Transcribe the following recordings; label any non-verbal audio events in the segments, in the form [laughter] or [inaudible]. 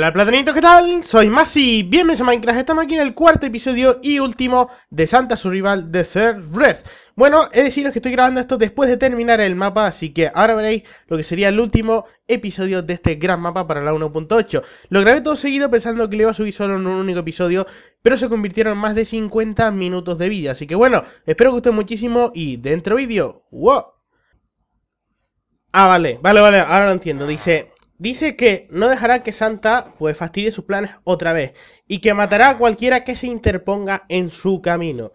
Hola platanitos, ¿qué tal? Soy Masi, bienvenidos a Minecraft, estamos aquí en el cuarto episodio y último de Santa Rival de Third Breath Bueno, he de deciros que estoy grabando esto después de terminar el mapa, así que ahora veréis lo que sería el último episodio de este gran mapa para la 1.8 Lo grabé todo seguido pensando que le iba a subir solo en un único episodio, pero se convirtieron en más de 50 minutos de vídeo Así que bueno, espero que os guste muchísimo y dentro vídeo, ¡wow! Ah, vale, vale, vale, ahora lo entiendo, dice... Dice que no dejará que Santa pues fastidie sus planes otra vez y que matará a cualquiera que se interponga en su camino.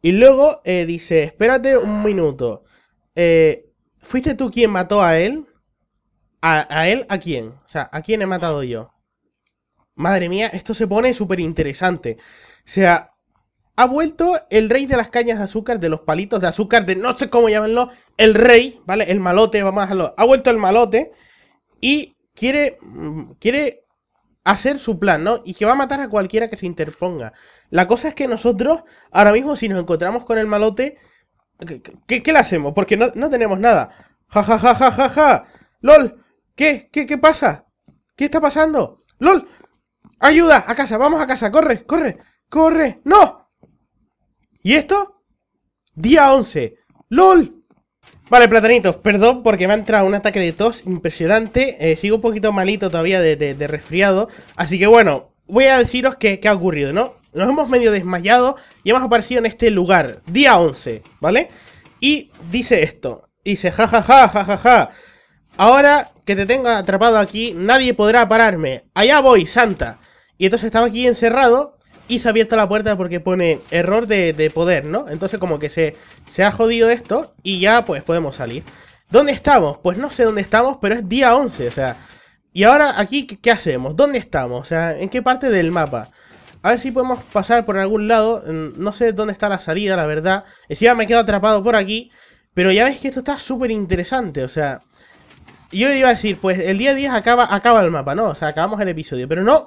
Y luego eh, dice, espérate un minuto. Eh, ¿Fuiste tú quien mató a él? ¿A, él? ¿A quién? O sea, ¿a quién he matado yo? Madre mía, esto se pone súper interesante. O sea, ha vuelto el rey de las cañas de azúcar, de los palitos de azúcar, de no sé cómo llamarlo, el rey, ¿vale? El malote, vamos a dejarlo. Ha vuelto el malote y quiere, quiere hacer su plan, ¿no? Y que va a matar a cualquiera que se interponga. La cosa es que nosotros, ahora mismo, si nos encontramos con el malote, ¿qué, le hacemos? Porque no, tenemos nada. Ja, ja, ja, ja, ja, LOL, ¿qué, qué, qué pasa? ¿Qué está pasando? ¡LOL! ¡Ayuda! ¡A casa! ¡Vamos a casa! ¡Corre! ¡Corre! ¡Corre! ¡No! ¿Y esto? Día 11. ¡LOL! Vale, platanitos, perdón porque me ha entrado un ataque de tos impresionante. Eh, sigo un poquito malito todavía de, resfriado. Así que bueno, voy a deciros qué, ha ocurrido, ¿no? Nos hemos medio desmayado y hemos aparecido en este lugar, día 11, ¿vale? Y dice esto, dice, ja, ja, ja, ja, ja, Ahora que te tenga atrapado aquí, nadie podrá pararme. Allá voy, Santa. Y entonces estaba aquí encerrado y se ha abierto la puerta porque pone error de, poder, ¿no? Entonces como que se, se, ha jodido esto y ya pues podemos salir. ¿Dónde estamos? Pues no sé dónde estamos, pero es día 11, o sea... Y ahora aquí, ¿qué hacemos? ¿Dónde estamos? O sea, ¿en qué parte del mapa? A ver si podemos pasar por algún lado. Mm, no sé dónde está la salida, la verdad. ya me quedo atrapado por aquí. Pero ya ves que esto está súper interesante, o sea... Yo iba a decir, pues el día 10 acaba, acaba el mapa, ¿no? O sea, acabamos el episodio. Pero no,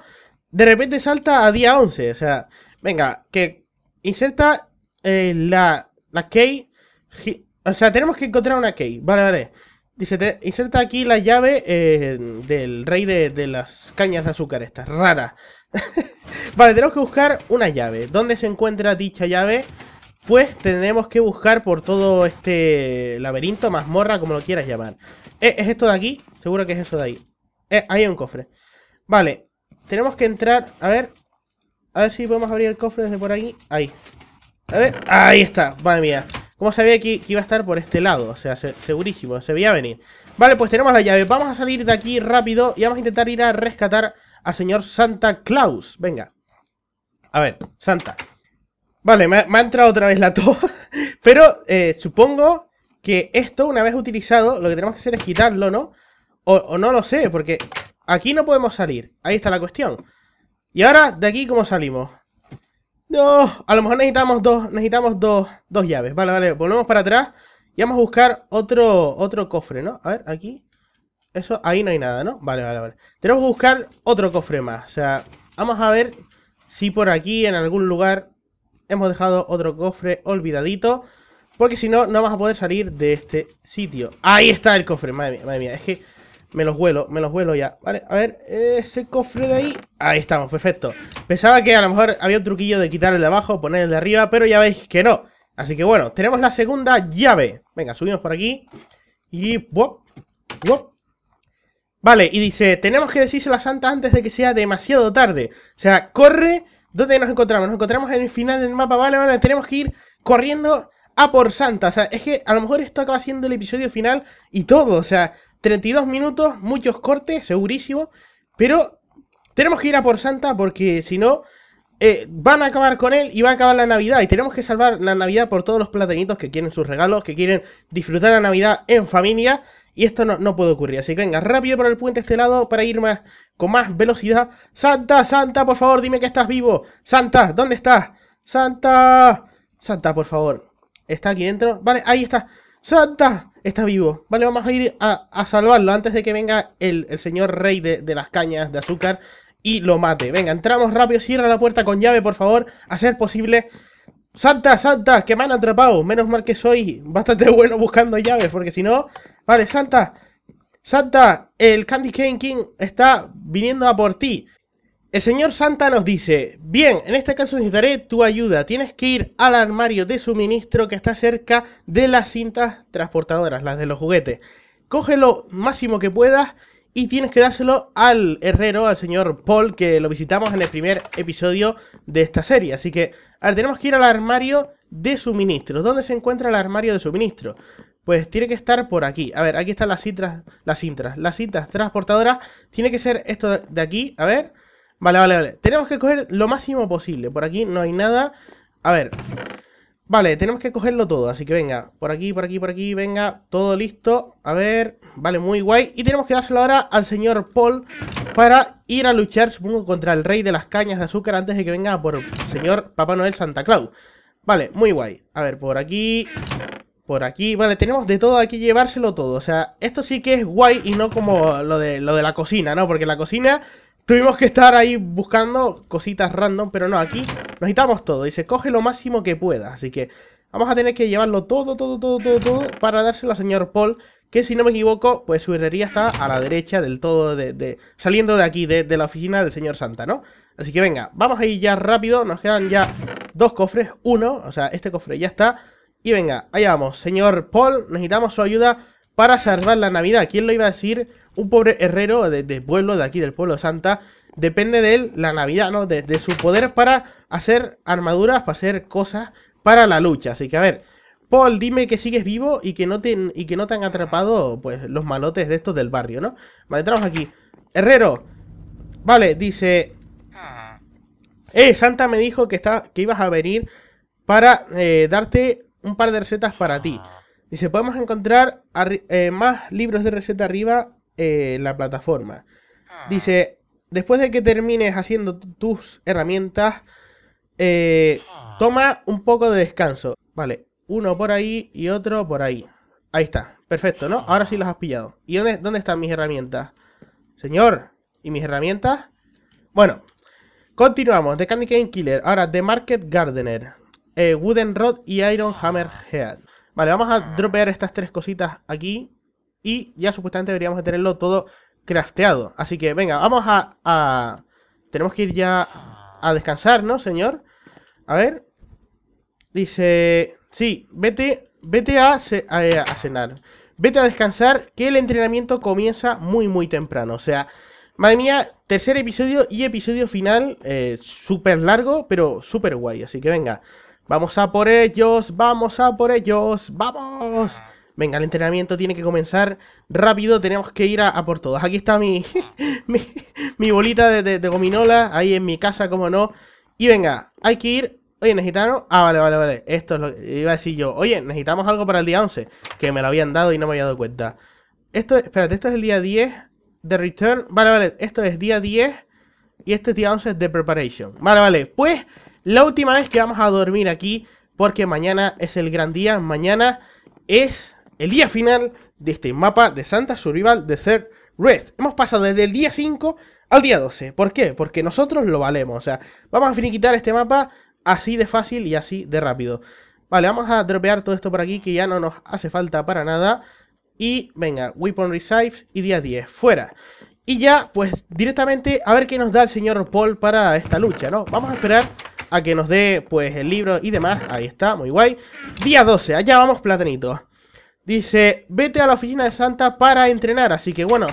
de repente salta a día 11. O sea, venga, que inserta eh, la, la key. O sea, tenemos que encontrar una key. Vale, vale. Dice, inserta aquí la llave eh, del rey de, las cañas de azúcar, estas rara. [laughs] vale, tenemos que buscar una llave. ¿Dónde se encuentra dicha llave? Pues tenemos que buscar por todo este laberinto, mazmorra, como lo quieras llamar. Eh, ¿Es esto de aquí? Seguro que es eso de ahí. ahí hay un cofre. Vale, tenemos que entrar, a ver. A ver si podemos abrir el cofre desde por aquí. Ahí. A ver, ahí está, madre mía. como sabía que, iba a estar por este lado? O sea, segurísimo, se veía venir. Vale, pues tenemos la llave. Vamos a salir de aquí rápido y vamos a intentar ir a rescatar al señor Santa Claus. Venga. A ver, Santa. Vale, me, ha entrado otra vez la tos. [laughs] Pero eh, supongo que esto, una vez utilizado, lo que tenemos que hacer es quitarlo, ¿no? O, o no lo sé, porque Aquí no podemos salir. Ahí está la cuestión. Y ahora, de aquí, ¿cómo salimos? No, a lo mejor necesitamos dos, necesitamos dos, dos llaves. Vale, vale, volvemos para atrás. Y vamos a buscar otro, otro cofre, ¿no? A ver, aquí. Eso, ahí no hay nada, ¿no? Vale, vale, vale. Tenemos que buscar otro cofre más. O sea, vamos a ver si por aquí, en algún lugar, hemos dejado otro cofre olvidadito. Porque si no, no vamos a poder salir de este sitio. Ahí está el cofre, madre mía, madre mía. Es que me los vuelo, me los vuelo ya. Vale, a ver, ese cofre de ahí... Ahí estamos, perfecto. Pensaba que a lo mejor había un truquillo de quitar el de abajo, poner el de arriba, pero ya veis que no. Así que bueno, tenemos la segunda llave. Venga, subimos por aquí. Y... ¡Wop! ¡Wop! Vale, y dice, tenemos que decírselo a Santa antes de que sea demasiado tarde. O sea, corre... ¿Dónde nos encontramos? Nos encontramos en el final del mapa, vale, vale, tenemos que ir corriendo a por Santa. O sea, es que a lo mejor esto acaba siendo el episodio final y todo. O sea, 32 minutos, muchos cortes, segurísimo. Pero tenemos que ir a por Santa porque si no, eh, van a acabar con él y va a acabar la Navidad. Y tenemos que salvar la Navidad por todos los platanitos que quieren sus regalos, que quieren disfrutar la Navidad en familia. Y esto no, no puede ocurrir. Así que venga, rápido por el puente este lado para ir más, con más velocidad. Santa, Santa, por favor, dime que estás vivo. Santa, ¿dónde estás? Santa. Santa, por favor. ¿Está aquí dentro? Vale, ahí está. Santa está vivo. Vale, vamos a ir a, salvarlo antes de que venga el, señor rey de, las cañas de azúcar y lo mate. Venga, entramos rápido, cierra la puerta con llave, por favor, a ser posible. ¡Santa, Santa! ¡Que me han atrapado! Menos mal que soy bastante [laughs] bueno buscando llaves, porque si no... Vale, Santa, Santa, el Candy Cane King está viniendo a por ti. El señor Santa nos dice, bien, en este caso necesitaré tu ayuda. Tienes que ir al armario de suministro que está cerca de las cintas transportadoras, las de los juguetes. Cógelo máximo que puedas y tienes que dárselo al herrero, al señor Paul, que lo visitamos en el primer episodio de esta serie. Así que, ahora tenemos que ir al armario de suministros. ¿Dónde se encuentra el armario de suministro? Pues tiene que estar por aquí. A ver, aquí están las cintas, las cintas, las cintas transportadoras. Tiene que ser esto de aquí, a ver... Vale, vale, vale. Tenemos que coger lo máximo posible. Por aquí no hay nada. A ver. Vale, tenemos que cogerlo todo. Así que venga, por aquí, por aquí, por aquí. Venga, todo listo. A ver. Vale, muy guay. Y tenemos que dárselo ahora al señor Paul para ir a luchar, supongo, contra el rey de las cañas de azúcar antes de que venga por el señor Papá Noel Santa Claus. Vale, muy guay. A ver, por aquí... Por aquí, vale, tenemos de todo aquí, llevárselo todo. O sea, esto sí que es guay y no como lo de, lo de la cocina, ¿no? Porque la cocina Tuvimos que estar ahí buscando cositas random, pero no, aquí necesitamos todo. y se coge lo máximo que pueda. Así que vamos a tener que llevarlo todo, todo, todo, todo, todo para dárselo al señor Paul. Que si no me equivoco, pues su herrería está a la derecha del todo, de, de saliendo de aquí, de, de, la oficina del señor Santa, ¿no? Así que venga, vamos a ir ya rápido. Nos quedan ya dos cofres, uno, o sea, este cofre ya está. Y venga, allá vamos, señor Paul, necesitamos su ayuda para salvar la Navidad. ¿Quién lo iba a decir? un pobre herrero de, pueblo, de aquí, del pueblo santa, depende de él la Navidad, ¿no? De, su poder para hacer armaduras, para hacer cosas para la lucha. Así que a ver, Paul, dime que sigues vivo y que no te, y que no han atrapado pues, los malotes de estos del barrio, ¿no? Vale, entramos aquí. Herrero, vale, dice... Ah. Eh, Santa me dijo que, está, que ibas a venir para eh, darte un par de recetas para ti. Ah. Dice, podemos encontrar eh, más libros de receta arriba eh, la plataforma. Ah. Dice, después de que termines haciendo tus herramientas, eh, ah. toma un poco de descanso. Vale, uno por ahí y otro por ahí. Ahí está, perfecto, ¿no? Ahora sí los has pillado. ¿Y dónde, dónde están mis herramientas? Señor, ¿y mis herramientas? Bueno, continuamos. The Candy Cane Killer. Ahora, The Market Gardener. Eh, Wooden Rod y Iron Hammer Head. Vale, vamos a ah. dropear estas tres cositas aquí. Y ya supuestamente deberíamos de tenerlo todo crafteado. Así que venga, vamos a, Tenemos que ir ya a descansar, ¿no, señor? A ver. Dice... Sí, vete, vete a, a, cenar. Vete a descansar, que el entrenamiento comienza muy, muy temprano. O sea, Madre mía, tercer episodio y episodio final eh, súper largo, pero súper guay. Así que venga, vamos a por ellos, vamos a por ellos, vamos. Venga, el entrenamiento tiene que comenzar rápido, tenemos que ir a, por todos Aquí está mi, [laughs] mi, bolita de, gominola, ahí en mi casa, como no. Y venga, hay que ir... Oye, necesitamos... Ah, vale, vale, vale. Esto es lo que iba a decir yo. Oye, necesitamos algo para el día 11, que me lo habían dado y no me había dado cuenta. Esto, espérate, esto es el día 10 de Return. Vale, vale, esto es día 10 y este día 11 de Preparation. Vale, vale, pues la última vez que vamos a dormir aquí, porque mañana es el gran día. Mañana es el día final de este mapa de Santa Survival de Third Red. Hemos pasado desde el día 5 al día 12. ¿Por qué? Porque nosotros lo valemos. O sea, vamos a finiquitar este mapa así de fácil y así de rápido. Vale, vamos a dropear todo esto por aquí que ya no nos hace falta para nada. Y venga, Weapon Resives y día 10, fuera. Y ya, pues directamente a ver qué nos da el señor Paul para esta lucha, ¿no? Vamos a esperar a que nos dé, pues, el libro y demás. Ahí está, muy guay. Día 12, allá vamos platanitos. Dice, vete a la oficina de Santa para entrenar. Así que bueno,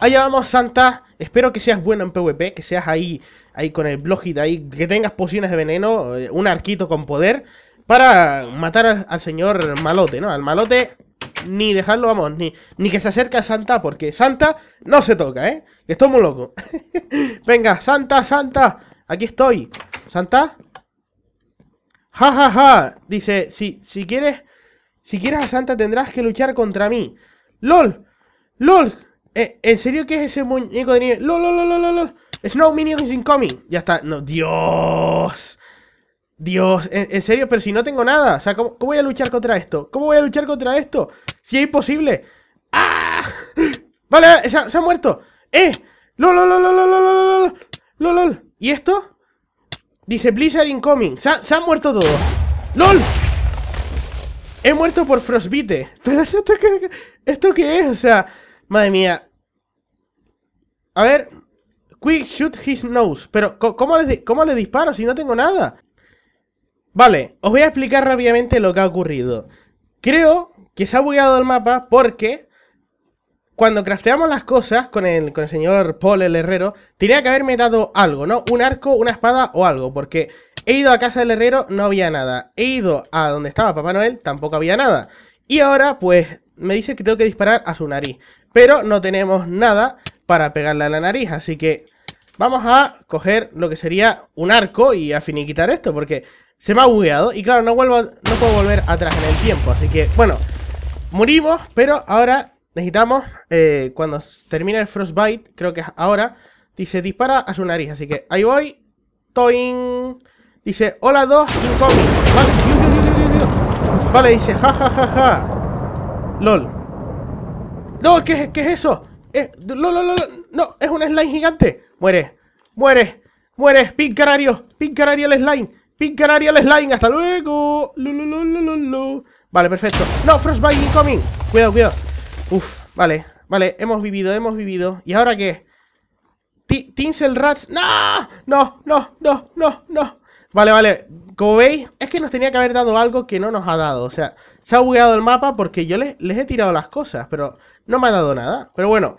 allá vamos Santa. Espero que seas bueno en PvP, que seas ahí, ahí con el blogit, ahí, que tengas pociones de veneno, eh, un arquito con poder, para matar al, señor malote, ¿no? Al malote ni dejarlo, vamos, ni, ni que se acerque a Santa, porque Santa no se toca, ¿eh? Que estoy muy loco. [laughs] Venga, Santa, Santa, aquí estoy. ¿Santa? Ja, ja, ja. Dice, si quieres, si quieres a Santa tendrás que luchar contra mí. ¡Lol! ¡Lol! ¿En serio qué es ese muñeco de nieve? ¡Lol, lol, lol, lol, lol! ¡Snow is incoming! Ya está. No, ¡Dios! Dios, ¿en, serio, pero si no tengo nada. O sea, ¿cómo, voy a luchar contra esto? ¿Cómo voy a luchar contra esto? Si es imposible. ¡Ah! Vale, se ha, muerto. ¡Eh! ¡Lol, lol, lol, lol, lol, lol, y esto? Dice Blizzard incoming. Se ha, muerto todo. ¡Lol! He muerto por frostbite. [laughs] Pero esto qué, es, o sea, madre mía. A ver, quick shoot his nose. Pero ¿cómo le, cómo le disparo si no tengo nada? Vale, os voy a explicar rápidamente lo que ha ocurrido. Creo que se ha bugueado el mapa porque cuando crafteamos las cosas con el, con el señor Paul el herrero, tenía que haberme dado algo, ¿no? Un arco, una espada o algo, porque He ido a casa del herrero, no había nada. He ido a donde estaba Papá Noel, tampoco había nada. Y ahora, pues, me dice que tengo que disparar a su nariz. Pero no tenemos nada para pegarle a la nariz, así que vamos a coger lo que sería un arco y a finiquitar esto, porque se me ha bugueado y claro, no, vuelvo, no puedo volver atrás en el tiempo. Así que, bueno, morimos, pero ahora necesitamos, eh, cuando termine el Frostbite, creo que es ahora, dice dispara a su nariz. Así que ahí voy, toing... Dice, hola dos, incoming. Vale, Vale, dice, ja, ja, ja, ja. LOL. No, ¿qué, qué es eso? Es, no, no, es un slime gigante. Muere, muere, muere. Pin canario, pin canario el slime. Pin canario el slime. Hasta luego. lo. Vale, perfecto. No, Frostbite incoming. Cuidado, cuidado. Uf, vale, vale. Hemos vivido, hemos vivido. ¿Y ahora qué? Tinsel Rats. ¡No! No, no, no, no, no. Vale, vale. Como veis, es que nos tenía que haber dado algo que no nos ha dado. O sea, se ha bugueado el mapa porque yo les, he tirado las cosas, pero no me ha dado nada. Pero bueno,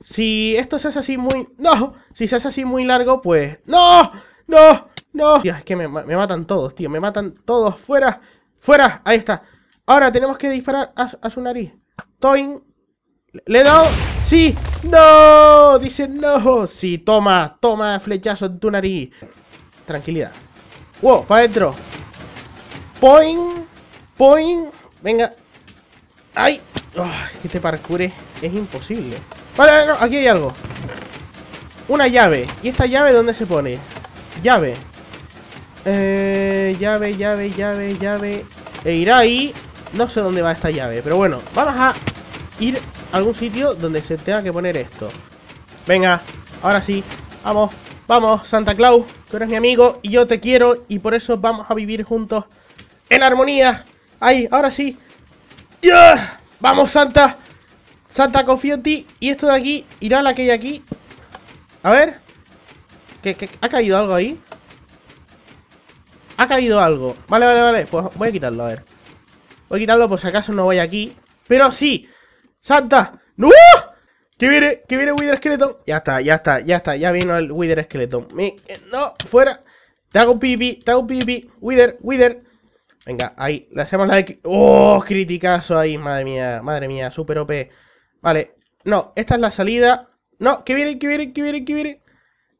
si esto se hace así muy... ¡No! Si se hace así muy largo, pues... ¡No! ¡No! ¡No! Dios, es que me, matan todos, tío. Me matan todos. ¡Fuera! ¡Fuera! Ahí está. Ahora tenemos que disparar a, su nariz. Toin. Le he dado... ¡Sí! ¡No! Dice no. Sí, toma, toma, flechazo en tu nariz. Tranquilidad. Wow, para adentro. Point. Point. Venga. Ay. que este parkour es, imposible. Vale, no, aquí hay algo. Una llave. ¿Y esta llave dónde se pone? Llave. Eh, llave, llave, llave, llave. E irá ahí. No sé dónde va esta llave, pero bueno. Vamos a ir a algún sitio donde se tenga que poner esto. Venga, ahora sí. Vamos. Vamos, Santa Claus, tú eres mi amigo y yo te quiero y por eso vamos a vivir juntos en armonía. Ahí, ahora sí. Vamos, Santa. Santa, confío en ti. Y esto de aquí irá a la que hay aquí. A ver. ¿Qué, ha caído algo ahí? Ha caído algo. Vale, vale, vale. Pues voy a quitarlo, a ver. Voy a quitarlo por si acaso no voy aquí. Pero sí. Santa. ¡No! Que viene, que viene Wither Skeleton. Ya está, ya está, ya está. Ya vino el Wither Skeleton. Eh, no, fuera. Te hago pipi, te hago pipi. Wither, Wither. Venga, ahí. Le hacemos la de... ¡Oh! Criticazo ahí. Madre mía, madre mía. Super OP. Vale. No, esta es la salida. No, que viene, que viene, que viene, que viene.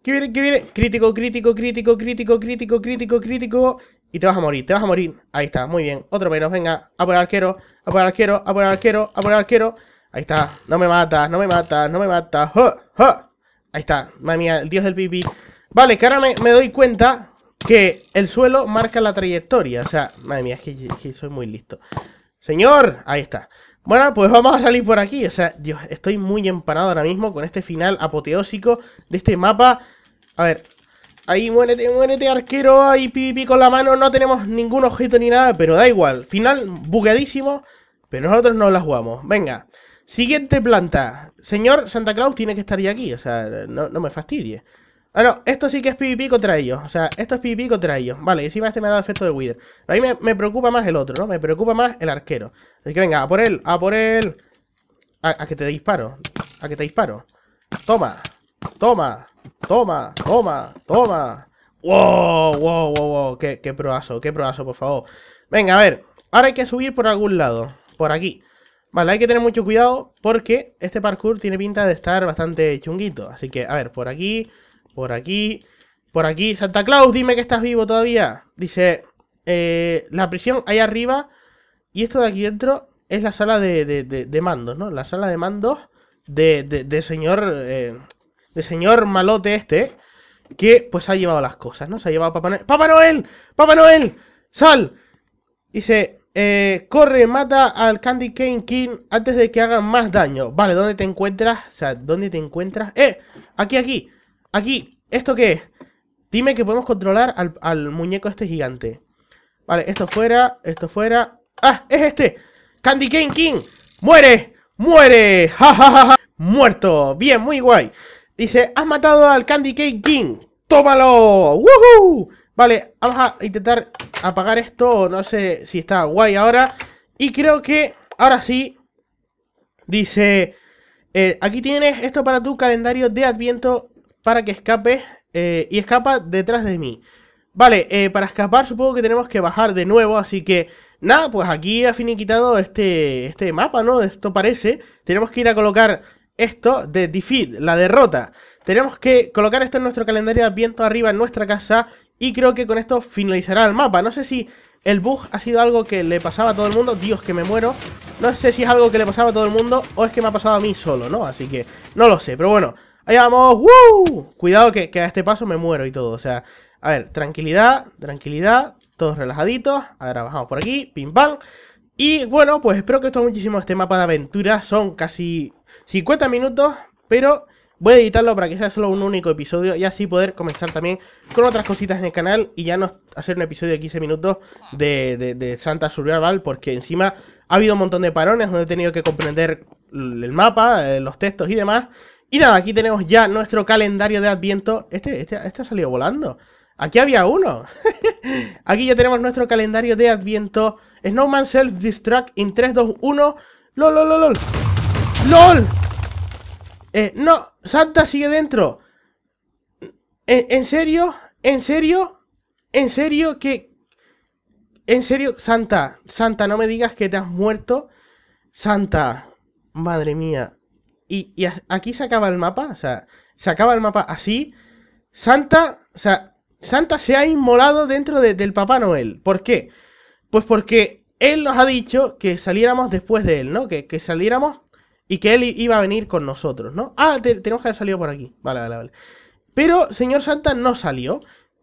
Que viene, que viene. Crítico, crítico, crítico, crítico, crítico, crítico, crítico. Y te vas a morir, te vas a morir. Ahí está, muy bien. Otro menos, venga. A por el arquero, a por el arquero, a por el arquero, a por el arquero. Ahí está. No me matas, no me matas, no me matas. Ahí está. Madre mía, el dios del pipí. Vale, que ahora me, doy cuenta que el suelo marca la trayectoria. O sea, madre mía, es que, soy muy listo. Señor, ahí está. Bueno, pues vamos a salir por aquí. O sea, Dios, estoy muy empanado ahora mismo con este final apoteósico de este mapa. A ver. Ahí, muérete, muérete, arquero. Ahí, pipi con la mano. No tenemos ningún objeto ni nada, pero da igual. Final bugueadísimo, pero nosotros no la jugamos. Venga. Siguiente planta. Señor, Santa Claus tiene que estar ya aquí. O sea, no, me fastidie. Ah, esto sí que es PvP contra ellos. O sea, esto es PvP contra ellos. Vale, y encima este me ha dado efecto de Wither. A mí me, preocupa más el otro, ¿no? Me preocupa más el arquero. Así que venga, a por él, a por él. A, que te disparo. A que te disparo. Toma, toma, toma, toma, toma. Wow, wow, wow, wow. Qué, qué proazo, qué proazo, por favor. Venga, a ver. Ahora hay que subir por algún lado. Por aquí. Vale, hay que tener mucho cuidado porque este parkour tiene pinta de estar bastante chunguito. Así que, a ver, por aquí, por aquí, por aquí. Santa Claus, dime que estás vivo todavía. Dice, eh, la prisión ahí arriba y esto de aquí dentro es la sala de, de, mandos, ¿no? La sala de mandos de, señor, eh, de señor malote este que pues ha llevado las cosas, ¿no? Se ha llevado Papá Noel. ¡Papá Noel! ¡Papá Noel! ¡Sal! Dice, eh, corre, mata al Candy Cane King antes de que haga más daño. Vale, ¿dónde te encuentras? O sea, ¿dónde te encuentras? ¡Eh! Aquí, aquí, aquí. ¿Esto qué es? Dime que podemos controlar al, al muñeco este gigante. Vale, esto fuera, esto fuera. ¡Ah! ¡Es este! ¡Candy Cane King! ¡Muere! ¡Muere! [laughs] ¡Ja, ja, ja, ja! ¡Muerto! Bien, muy guay. Dice, has matado al Candy Cane King. ¡Tómalo! ¡Woohoo! Vale, vamos a intentar apagar esto. No sé si está guay ahora. Y creo que ahora sí. Dice... Eh, aquí tienes esto para tu calendario de adviento para que escapes eh, y escapa detrás de mí. Vale, eh, para escapar supongo que tenemos que bajar de nuevo, así que nada, pues aquí ha finiquitado este, este mapa, ¿no? Esto parece. Tenemos que ir a colocar esto de defeat, la derrota. Tenemos que colocar esto en nuestro calendario viento arriba en nuestra casa y creo que con esto finalizará el mapa. No sé si el bug ha sido algo que le pasaba a todo el mundo. Dios, que me muero. No sé si es algo que le pasaba a todo el mundo o es que me ha pasado a mí solo, ¿no? Así que no lo sé. Pero bueno, allá vamos. ¡Woo! Cuidado que, a este paso me muero y todo. O sea, a ver, tranquilidad, tranquilidad. Todos relajaditos. A ver, bajamos por aquí. Pim, pam. Y bueno, pues espero que os muchísimo este mapa de aventura. Son casi 50 minutos, pero... Voy a editarlo para que sea solo un único episodio y así poder comenzar también con otras cositas en el canal y ya no hacer un episodio de 15 minutos de, Santa Survival porque encima ha habido un montón de parones donde he tenido que comprender el mapa, eh, los textos y demás. Y nada, aquí tenemos ya nuestro calendario de Adviento. Este, este, este ha salido volando. Aquí había uno. [laughs] aquí ya tenemos nuestro calendario de Adviento. Snowman Self-Destruct in 3, 2, 1. LOL, LOL, LOL. LOL. Eh, no. Santa sigue dentro. ¿En, serio? ¿En serio? ¿En serio que... En serio, Santa, Santa, no me digas que te has muerto. Santa, madre mía. Y, aquí se acaba el mapa, o sea, se acaba el mapa así. Santa, o sea, Santa se ha inmolado dentro del Papá Noel. ¿Por qué? Pues porque él nos ha dicho que saliéramos después de él, ¿no? que saliéramos y que él iba a venir con nosotros, ¿no? Ah, tenemos que haber salido por aquí. Vale, vale, vale. Pero señor Santa no salió,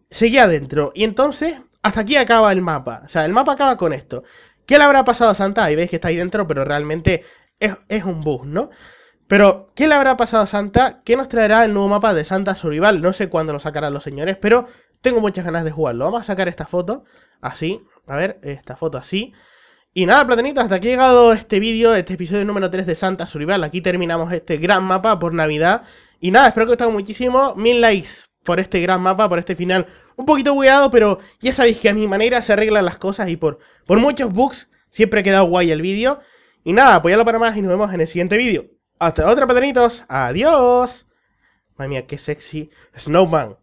seguía adentro. Y entonces, hasta aquí acaba el mapa. O sea, el mapa acaba con esto. ¿Qué le habrá pasado a Santa? Ahí veis que está ahí dentro, pero realmente es, es un bug, ¿no? Pero, ¿qué le habrá pasado a Santa? ¿Qué nos traerá el nuevo mapa de Santa Survival? No sé cuándo lo sacarán los señores, pero tengo muchas ganas de jugarlo. Vamos a sacar esta foto, así. A ver, esta foto así. Y nada, platanitos, hasta aquí ha llegado este vídeo, este episodio número 3 de Santa Survival. Aquí terminamos este gran mapa por Navidad. Y nada, espero que os haya gustado muchísimo. Mil likes por este gran mapa, por este final un poquito bugueado, pero ya sabéis que a mi manera se arreglan las cosas y por, por muchos bugs siempre ha quedado guay el vídeo. Y nada, apoyalo pues para más y nos vemos en el siguiente vídeo. Hasta otra, platanitos. Adiós. Madre qué sexy Snowman.